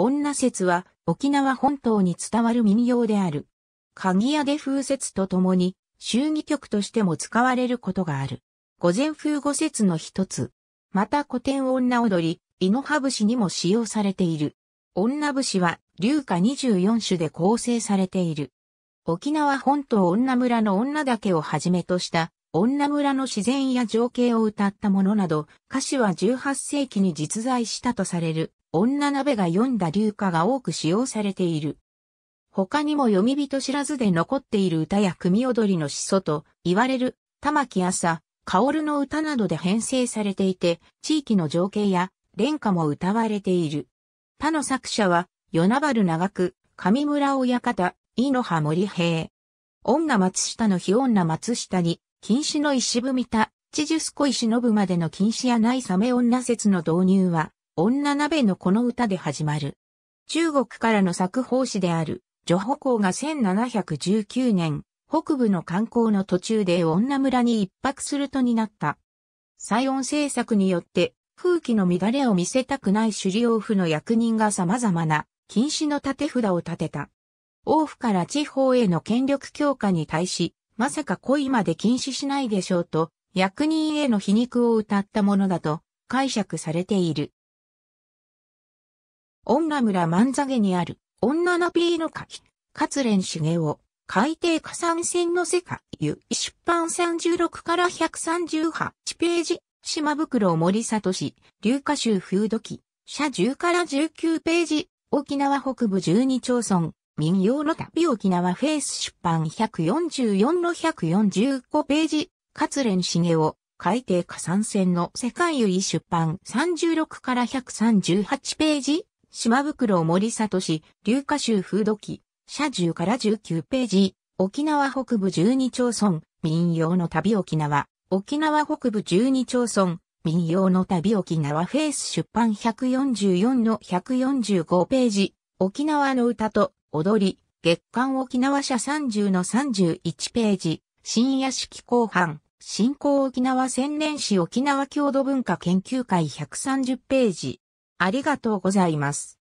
女説は沖縄本島に伝わる民謡である。鍵屋で風説とともに、衆議曲としても使われることがある。午前風五節の一つ。また古典女踊り、井の葉節にも使用されている。女節は、流下24種で構成されている。沖縄本島女村の女だけをはじめとした女村の自然や情景を歌ったものなど、歌詞は18世紀に実在したとされる、女鍋が読んだ流歌が多く使用されている。他にも読み人知らずで残っている歌や組踊りの始祖と言われる玉木朝、薫の歌などで編成されていて、地域の情景や連歌も歌われている。他の作者は、与那原長く、上村親方、井の葉森平。女松下の日女松下に、禁止の石踏みた、チジュスコ石のぶまでの禁止やないサメ女説の導入は、女鍋のこの歌で始まる。中国からの作法師である、女歩行が1719年、北部の観光の途中で女村に一泊するとになった。西音政策によって、風紀の乱れを見せたくない首里王府の役人が様々な禁止の立て札を立てた。王府から地方への権力強化に対し、まさか恋まで禁止しないでしょうと、役人への皮肉を歌ったものだと解釈されている。女村万座家にある、女ナピーの柿、勝連茂雄、海底火山戦の世界、ゆ、出版36から138ページ、島袋森里龍華州風土記、社10から19ページ、沖縄北部12町村、民謡の旅沖縄フェイス出版144の145ページ、勝連茂雄、海底火山線の世界由出版36から138ページ、島袋森里氏、流歌集風土記、社10から19ページ、沖縄北部12町村、民謡の旅沖縄、沖縄北部12町村、民謡の旅沖縄フェイス出版144の145ページ、沖縄の歌と踊り、月刊沖縄社30の31ページ、深夜式後半、新興沖縄千年史沖縄郷土文化研究会130ページ。ありがとうございます。